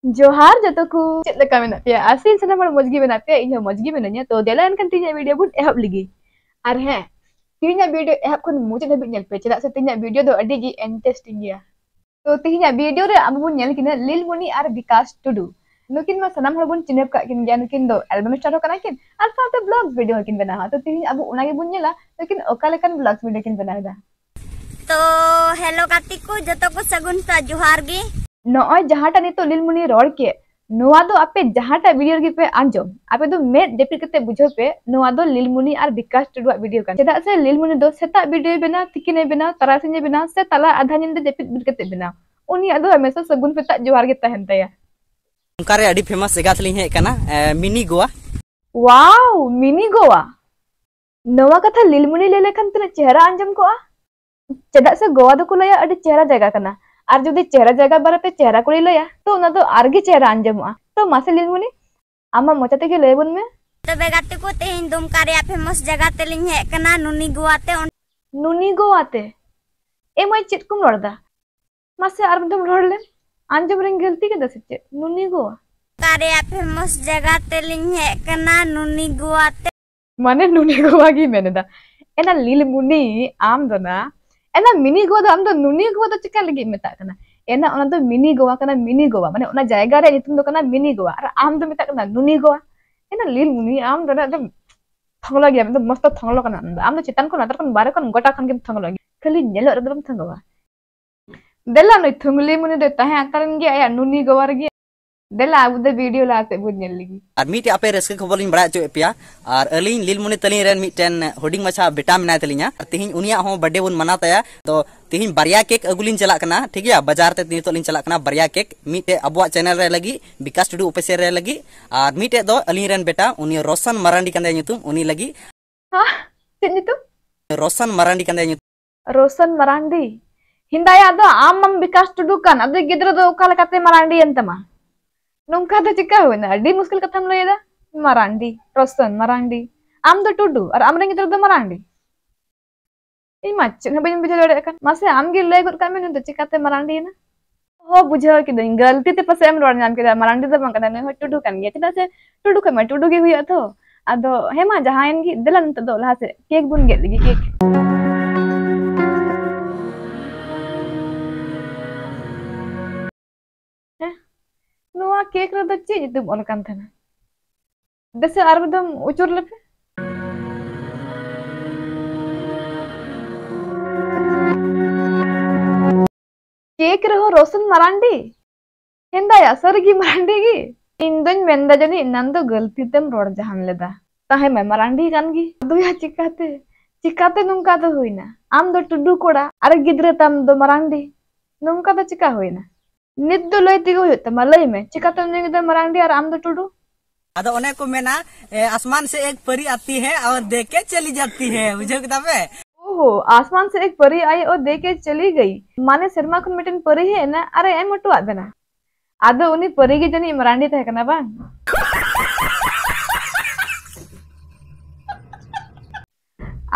Johar jatuhku Cik leka ya Asin sana malam mojgi ya Inya mojgi menanya To dia lain kan tinya video pun ehap lagi Ar ya. Tinya video ehap kan mujud habis nyelpe Cedak setinya video do adi gi testing ya To tinya video re Apa pun nyel kina Lil Muni ar Vikas do. Nukin ma sana hal pun cinep kak kin gyan Nukin do album start kana kin Ar ada blog video kin ha To tinya abu unagi pun nyela Nukin kan blog video kin bana ha To hello katiku jatuhku sagun sa Johar gi नहाँ तो नील मुनि आपे जहाँटा video पे आंजम आप दो मेद जेपिटे बुझेपे और विकास टुडुआ video चेदा से लील मुनि सेता वीडियो बना तिकिन बना तारा बना से तला आधा जेपी जेपिट बिटे बना उनिया हमेशा सगुन पे जोहार अंकारे अडी फेमस जगातली हे mini Goa wow mini Goa नवा कथा लीलमुनी ले लेखन तने चेहरा आंजम कोआ से गोवा को लया चेहरा जगह ᱟᱨ ᱡᱩᱫᱤ ᱪᱮᱦᱨᱟ ᱡᱟᱭᱜᱟ ᱵᱟᱨᱮᱛᱮ ᱪᱮᱦᱨᱟ ᱠᱚ ᱞᱟᱹᱭᱟ ᱛᱚ ᱚᱱᱟ ᱫᱚ ᱟᱨᱜᱮ ᱪᱮᱦᱨᱟ ᱟᱸᱡᱚᱢᱚᱜᱼᱟ ᱛᱚ ᱢᱟᱥᱮ ᱞᱟᱹᱭ ᱵᱚᱱᱤ ᱟᱢᱟᱜ ᱢᱚᱪᱟ ᱛᱮᱜᱮ ᱞᱟᱹᱭ ᱵᱚᱱ ᱢᱮ ᱛᱚᱵᱮ ᱜᱟᱛᱮ ᱠᱚ ᱛᱮᱦᱮᱧ ᱫᱩᱢᱠᱟ ᱨᱮᱭᱟᱜ ᱯᱷᱮᱢᱟᱥ ᱡᱟᱭᱜᱟ ᱛᱮᱞᱤᱧ ᱦᱮᱡ ᱠᱟᱱᱟ ᱱᱩᱱᱤ ᱜᱳᱣᱟᱛᱮ ᱱᱩᱱᱤ ᱜᱳᱣᱟᱛᱮ ᱮ ᱢᱟᱹᱭ ᱪᱮᱫ ᱠᱚᱢ ᱨᱚᱲᱫᱟ ᱢᱟᱥᱮ ᱟᱨ ᱢᱤᱫ ᱫᱚᱢ ᱨᱚᱲ ᱞᱮᱢ ᱟᱸᱡᱚᱢ ᱨᱮᱧ ᱜᱟᱹᱞᱛᱤ ᱠᱮᱫᱟ ᱥᱮ ᱪᱮᱫ ᱱᱩᱱᱤ ᱜᱳᱣᱟ ᱨᱮᱭᱟᱜ ᱯᱷᱮᱢᱟᱥ ᱡᱟᱭᱜᱟ ᱛᱮᱞᱤᱧ ᱦᱮᱡ ᱠᱟᱱᱟ ᱱᱩᱱᱤ ᱜᱳᱣᱟᱛᱮ ᱢᱟᱱᱮ ᱱᱩᱱᱤ ᱜᱳᱣᱟ ᱜᱮ ᱢᱮᱱᱮᱫᱟ ᱮᱱᱟ ᱞᱤᱞ ᱢᱩᱱᱤ ᱟᱢ ᱫᱚ ᱱᱟ ᱮᱱᱟ ᱢᱤᱱᱤ ᱜᱳᱣᱟ ᱫᱚ ᱟᱢ ᱫᱚ ᱱᱩᱱᱤ ᱜᱳᱣᱟ ᱫᱚ ᱪᱤᱠᱟ ᱞᱟᱹᱜᱤᱫ ᱢᱮᱛᱟᱜ ᱠᱟᱱᱟ ᱮᱱᱟ ᱚᱱᱟ ᱫᱚ ᱢᱤᱱᱤ ᱜᱳᱣᱟ ᱠᱟᱱᱟ ᱢᱤᱱᱤ ᱜᱳᱣᱟ ᱢᱟᱱᱮ ᱚᱱᱟ ᱡᱟᱭᱜᱟ ᱨᱮᱭᱟᱜ ᱧᱩᱛᱩᱢ ᱫᱚ ᱠᱟᱱᱟ ᱢᱤᱱᱤ ᱜᱳᱣᱟ ᱟᱨ ᱟᱢ ᱫᱚ ᱢᱮᱛᱟᱜ ᱠᱟᱱᱟ ᱱᱩᱱᱤ ᱜᱳᱣᱟ ᱮᱱᱟ ᱞᱤᱞ ᱱᱩᱱᱤ ᱟᱢ ᱫᱚ ᱫᱚ ᱛᱷᱚᱝᱞᱟ ᱜᱮᱭᱟ ᱫᱚ ᱢᱚᱥᱛᱚ ᱛᱷᱚᱝᱞᱚ ᱠᱟᱱᱟ ᱟᱢ ᱫᱚ ᱪᱮᱛᱟᱱ ᱠᱷᱚᱱ ᱞᱟᱛᱟᱨ ᱠᱷᱚᱱ ᱵᱟᱨᱮ ᱠᱷᱚᱱ ᱜᱚᱴᱟ ᱠᱷᱚᱱ ᱜᱮᱢ ᱛᱷᱚᱝᱞᱚ ᱜᱮᱭᱟ ᱠᱷᱟᱹᱞᱤ ᱧᱮᱞᱚᱜ ᱨᱮᱫᱚ ᱵᱟᱢ ᱛᱷᱚᱝᱞᱚᱣᱟ ᱫᱮᱞᱟ ᱱᱩᱭ ᱛᱷᱩᱝᱞᱤ ᱢᱩᱱᱤ ᱫᱚᱭ ᱛᱟᱦᱮᱸ ᱟᱠᱟᱱ ᱜᱮᱭᱟ ᱟᱭᱟᱜ ᱱᱩᱱᱤ ᱜᱳᱣᱟ ᱨᱮᱜᱮ ᱫᱮᱞᱟ ᱟᱵᱩᱫᱟ ᱵᱷᱤᱰᱤᱭᱳ ᱞᱟᱛᱮ ᱵᱩᱱ ᱧᱮᱞ ᱞᱮᱜᱤ ᱟᱨ ᱢᱤᱫᱴᱮᱡ ᱟᱯᱮ ᱨᱟᱹᱥᱠᱟᱹ ᱠᱷᱚᱵᱚᱨ ᱞᱤᱧ ᱵᱟᱲᱟᱭ ᱦᱚᱪᱚᱭᱮᱫ ᱯᱮᱭᱟ ᱟᱨ ᱟᱹᱞᱤᱧ ᱞᱤᱞᱢᱩᱱᱤ ᱛᱟᱹᱞᱤᱧ ᱨᱮᱱ ᱢᱤᱫᱴᱮᱱ ᱦᱩᱰᱤᱧ ᱢᱟᱪᱷᱟ ᱵᱮᱴᱟ ᱢᱮᱱᱟᱭ ᱛᱟᱹᱞᱤᱧᱟ ᱛᱤᱦᱤᱧ ᱩᱱᱤᱭᱟᱜ ᱦᱚᱸ ᱵᱟᱨᱛᱷᱰᱮ ᱵᱚᱱ ᱢᱟᱱᱟᱣ ᱛᱟᱭᱟ ᱛᱚ ᱛᱤᱦᱤᱧ ᱵᱟᱨᱭᱟ ᱠᱮᱠ ᱟᱹᱜᱩᱞᱤᱧ ᱪᱟᱞᱟᱜ ᱠᱟᱱᱟ ᱴᱷᱤᱠ ᱜᱮᱭᱟ ᱵᱟᱡᱟᱨ ᱛᱮ ᱱᱤᱛᱚᱜ ᱞᱤᱧ ᱪᱟᱞᱟᱜ ᱠᱟᱱᱟ ᱵᱟᱨᱭᱟ ᱠᱮᱠ ᱢᱤᱫᱴᱮᱡ ᱟᱵᱚᱣᱟᱜ ᱪᱮᱱᱮᱞ ᱨᱮ ᱞᱟᱹᱜᱤᱫ ᱵᱤᱠᱟᱥ ᱴᱩᱰᱩ ᱚᱯᱷᱤᱥᱟᱨ ᱨᱮ ᱞᱟᱹᱜᱤᱫ ᱟᱨ ᱢᱤᱫᱴᱮᱡ ᱫᱚ ᱟᱹᱞᱤᱧ ᱨᱮᱱ ᱵᱮᱴᱟ ᱩᱱᱤ ᱨᱚᱥᱚᱱ ᱢᱟᱨᱟᱱᱰᱤ ᱠᱟᱱ ᱛᱟᱭᱟ ᱧᱩᱛᱩᱢ ᱩᱱᱤ ᱞᱟᱹᱜᱤᱫ ᱦᱟ ᱪᱮᱫ ᱧᱩᱛᱩᱢ ᱨᱚᱥᱚᱱ ᱢᱟᱨᱟᱱᱰᱤ ᱠᱟᱱ ᱛᱟᱭᱟ ᱧᱩᱛᱩᱢ ᱨᱚᱥᱚᱱ ᱢᱟᱨᱟᱱᱰᱤ ᱦᱤᱱᱫᱟᱭᱟ ᱫᱚ ᱟᱢ ᱟᱢ ᱵᱤᱠᱟᱥ ᱴᱩᱰᱩ ᱠᱟᱱ ᱟᱫᱚ ᱜᱤᱫᱽᱨᱟᱹ ᱫᱚ ᱚᱠᱟ ᱞᱮᱠᱟᱛᱮ ᱢᱟᱨᱟᱱᱰᱤᱭᱮᱱ ᱛᱟᱢᱟ नुका तो चिका होना डी मुश्किल कथा लो येदा मरांडी प्रसन्न मरांडी आम तो टुडू और आमरे गितर तो मरांडी इ मच न बिन बिजे लडे का मसे आम गिर ले गुर का मेन तो चिकाते मरांडी ना हो बुझे कि दिन गलती ते पसे हम रोड नाम के मरांडी तो मन का न हो टुडू कन गेते ना से टुडू के म टुडू के हुया तो आ तो हेमा जहां इन दिलन तो दोला से केक बुन गेली केक ᱱᱚᱣᱟ ᱠᱮᱠ ᱨᱮᱫᱚ ᱪᱮᱫ ᱧᱩᱛᱩᱢ ᱚᱞ ᱠᱟᱱ ᱛᱟᱦᱮᱱᱟ ᱫᱮᱥᱮ ᱟᱨ ᱢᱤᱫ केक रहो रोशन मरांडी हेंदाया सरगी मरांडी गी इन दोन मेंदा जनी नन गलती तेम रोड जहान लेदा ताहे मैं मरांडी कान गी दुया चिकाते चिकाते नुमका तो हुई ना आम दो टुडू कोड़ा अरे गिद्रे तम दो मरांडी नुमका तो चिका हुई ना ᱱᱤᱛ ᱫᱚ ᱞᱟᱹᱭ ᱛᱮᱜᱮ ᱦᱩᱭᱩᱜ ᱛᱟᱢᱟ ᱞᱟᱹᱭ ᱢᱮ ᱪᱤᱠᱟᱛᱮᱢ ᱞᱟᱹᱭ ᱢᱟᱨᱟᱝᱰᱤ ᱟᱨ ᱟᱢ ᱫᱚ ᱴᱩᱰᱩ उन्हें को मैं आसमान से एक परी आती है और देख के चली जाती है मुझे किताब है ओहो आसमान से एक परी आई और देख के चली गई माने शर्मा को मिटन परी है ना अरे एम टू आद ना आदो उन्हीं परी की जनी मरांडी तह करना बांग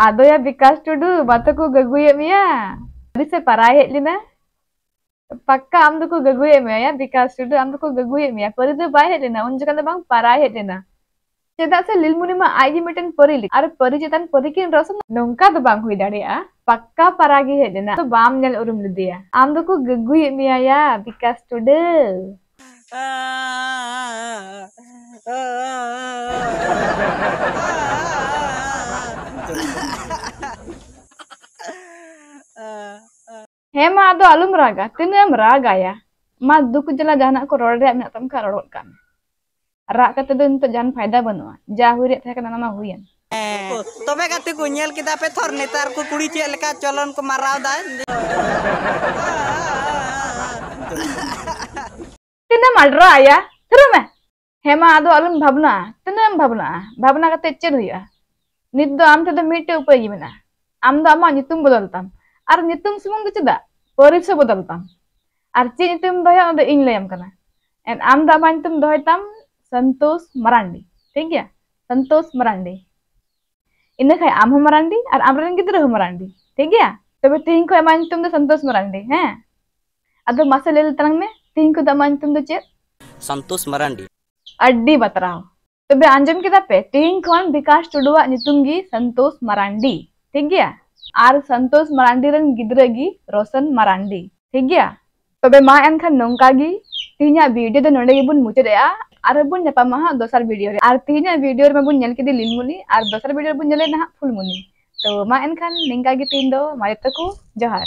आदो या विकास टुडू बातों को गगुए मिया से पराए है लेना ಪಕ್ಕ ಅಮ್ದಕ್ಕೂ ಗಗು ಎಮ್ಮೆಯ ಬಿಕಾಸ್ ಇಡು ಅಮ್ದಕ್ಕೂ ಗಗು ಎಮ್ಮೆಯ ಪರಿದು ಬಾಯ್ ಹೆಲೆನ ಒಂಜು ಕಂದ ಬಾಂಗ್ ಪರಾಯ್ ಹೆಲೆನ ᱪᱮᱫᱟᱜ ᱥᱮ ᱞᱤᱞ ᱢᱩᱱᱤᱢᱟ ᱟᱭᱫᱤ ᱢᱤᱫᱴᱮᱱ ᱯᱚᱨᱤ ᱞᱤ ᱟᱨ ᱯᱚᱨᱤ ᱪᱮᱛᱟᱱ ᱯᱚᱨᱤᱠᱤᱱ ᱨᱚᱥ ᱱᱚᱝᱠᱟ ᱫᱚ ᱵᱟᱝ ᱦᱩᱭ ᱫᱟᱲᱮᱭᱟᱜᱼᱟ ᱯᱟᱠᱠᱟ ᱯᱟᱨᱟᱜᱤ ᱦᱮᱡ ᱞᱮᱱᱟ ᱛᱚ ᱵᱟᱢ ᱧᱮᱞ ᱩᱨᱩᱢ ᱞᱮᱫᱮᱭᱟ ᱟᱢ ᱫᱚᱠᱚ ᱜᱟᱹᱜᱩᱭᱮᱫ ᱢᱮᱭᱟ ᱵᱤᱠᱟᱥ ᱴᱩᱰᱟᱹ ᱦᱮᱸ ᱢᱟ ᱟᱫᱚ ᱟᱞᱚᱢ ᱨᱟᱜᱟ ᱛᱤᱱᱟᱹᱜ ᱮᱢ ᱨᱟᱜᱟᱭᱟ ᱢᱟ ᱫᱩᱠ ᱡᱟᱞᱟ ᱡᱟᱦᱟᱱᱟᱜ ᱠᱚ ᱨᱚᱲ ᱨᱮᱭᱟᱜ ᱢᱮᱱᱟᱜ ᱛᱟᱢ ᱠᱷᱟᱱ ᱨᱚᱲᱚᱜ ᱠᱟᱱ ᱨᱟᱜ ᱠᱟᱛᱮ ᱫᱚ ᱱᱤᱛᱚᱜ ᱡᱟᱦᱟᱱ ᱯᱷᱟᱭᱫᱟ ᱵᱟᱹᱱᱩᱜᱼᱟ ᱡᱟ ᱦᱩᱭ ᱨᱮᱭᱟᱜ ᱛᱟᱦᱮᱸ ᱠᱟᱱᱟ ᱚᱱᱟ ᱢᱟ ᱦᱩᱭᱮᱱ ᱛᱚᱵᱮ ᱜᱟᱛᱮ ᱠᱚ ᱧᱮᱞ ᱠᱮᱫᱟ ᱯᱮ ᱛᱷᱚᱨ ᱱᱮᱛᱟᱨ ᱠᱚ ᱠᱩᱲᱤ ᱪᱮᱫ ᱞᱮᱠᱟ ᱪᱚᱞᱚᱱ ᱠᱚ ᱢᱟᱨᱟᱣ ᱫᱟ ᱛᱤᱱᱟᱹᱜ ᱢᱟᱰᱨᱟ ᱟᱭᱟ ᱛᱷᱤᱨᱚ ᱢᱮ ᱦᱮᱸ ᱢᱟ ᱟᱫᱚ ᱟᱞᱚᱢ ᱵᱷᱟᱵᱱᱟ ᱛᱤᱱᱟᱹᱜ ᱮᱢ ᱵᱷᱟᱵᱱᱟ ᱵᱷᱟᱵᱱᱟ ᱠᱟᱛᱮ ᱪᱮᱫ ᱦᱩᱭᱩᱜᱼᱟ ᱱᱤᱛ ᱫᱚ ᱟᱢ ᱴᱷᱮᱱ ᱫᱚ ᱢᱤᱫᱴᱮᱡ ᱩᱯᱟᱹᱭ ᱜᱮ ᱢᱮᱱᱟᱜᱼᱟ ᱟᱢ ᱫᱚ ᱟᱢᱟᱜ ᱧᱩᱛᱩᱢ ᱵᱚᱫᱚᱞ ᱛᱟᱢ ᱟᱨ ᱧᱩᱛᱩᱢ ᱥᱩᱢᱩᱝ ᱫᱚ ᱪᱮᱫᱟᱜ परिचय बदल तम और चेतम दया इन लैम कर आम दाबाते दयतम सन्तोष मरांडी ठीक है सन्तोष मरांडी इनखा आम हो मरांडी और आम गिद्र हो मरांडी ठीक है तब तीन खेतम सन्तोष मरांडी हाँ अब मसे लेल तरंगे तीन खेतम चे सन्तोष मरांडी अड्डी बतरा तब आंजम के पे तीन खन विकास टुडवा सन्तोष मरांडी ठीक है ᱟᱨ ᱥᱚᱱᱛᱳᱥ ᱢᱟᱨᱟᱱᱰᱤ ᱨᱮᱱ ᱜᱤᱫᱽᱨᱟᱹ ᱜᱮ ᱨᱚᱥᱚᱱ ᱢᱟᱨᱟᱱᱰᱤ ᱴᱷᱤᱠ ᱜᱮᱭᱟ ᱛᱚᱵᱮ ᱢᱟ ᱮᱱᱠᱷᱟᱱ ᱱᱚᱝᱠᱟ ᱜᱮ ᱛᱤᱦᱤᱧᱟᱜ ᱵᱷᱤᱰᱤᱭᱳ ᱫᱚ ᱱᱚᱰᱮ ᱜᱮᱵᱚᱱ ᱢᱩᱪᱟᱹᱫᱮᱜᱼᱟ ᱟᱨ ᱵᱚᱱ ᱧᱟᱯᱟᱢᱟ ᱦᱟᱸᱜ ᱫᱚᱥᱟᱨ ᱵᱷᱤᱰᱤᱭᱳ ᱨᱮ ᱟᱨ ᱛᱤᱦᱤᱧᱟᱜ ᱵᱷᱤᱰᱤᱭᱳ ᱨᱮ ᱵᱚᱱ ᱧᱮᱞ ᱠᱮᱫᱮ ᱞᱤᱞᱢᱩᱱᱤ ᱟᱨ ᱫᱚᱥᱟᱨ ᱵᱷᱤᱰᱤᱭᱳ ᱨᱮᱵᱚᱱ ᱧᱮᱞᱮ ᱱᱟᱦᱟᱜ ᱯᱷᱩᱞᱢᱩᱱᱤ तो मा एनखान निंगा गे तीन दो मारे तक जहार